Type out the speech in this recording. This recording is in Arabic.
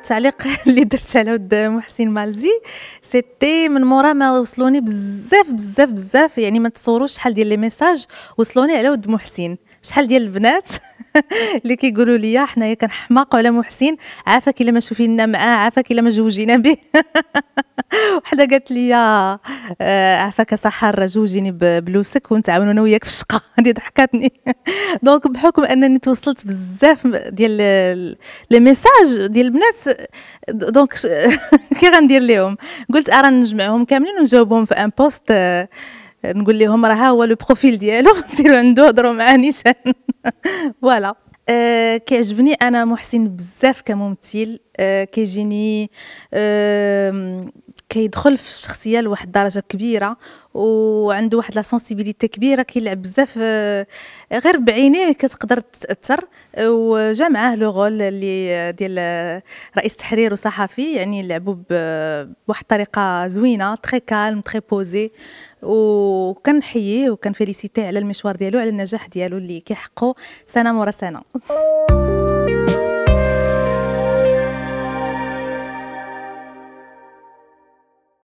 التعليق اللي درت على ود محسن مالزي سيتي من مورا ما وصلوني بزاف بزاف بزاف يعني ما تصوروش شحال ديال لي ميساج وصلوني على ود محسن شحال ديال البنات اللي كيقولوا لي حنايا كنحماق على محسن عافاك الا ما شوفينا معاه عافاك الا ما جوجينا به وحده قالت لي آه، عافاك صحار جوجيني ببلوسك ونتعاونوا انا وياك في الشقه هذه ضحكاتني دونك بحكم انني توصلت بزاف ديال لي ميساج ديال البنات دونك كي غندير لهم قلت ارا نجمعهم كاملين ونجاوبهم في ان آه، بوست نقول لهم راه هو لو بروفيل ديالو سيروا عنده هضروا معاه نيشان فوالا أه كيعجبني انا محسن بزاف كممثل أه كيجيني أه كيدخل في الشخصيه لواحد الدرجه كبيره وعنده واحد لا سونسيبيليتي كبيره كيلعب بزاف آه، غير بعينيه كتقدر تاثر وجا معاه لو غول اللي آه، ديال آه، رئيس تحرير وصحفي يعني لعبوا بواحد الطريقه زوينه تري كالم تري بوزي وكنحييه وكنفيليسيتيه على المشوار ديالو على النجاح ديالو اللي كيحققه سنه مورا سنه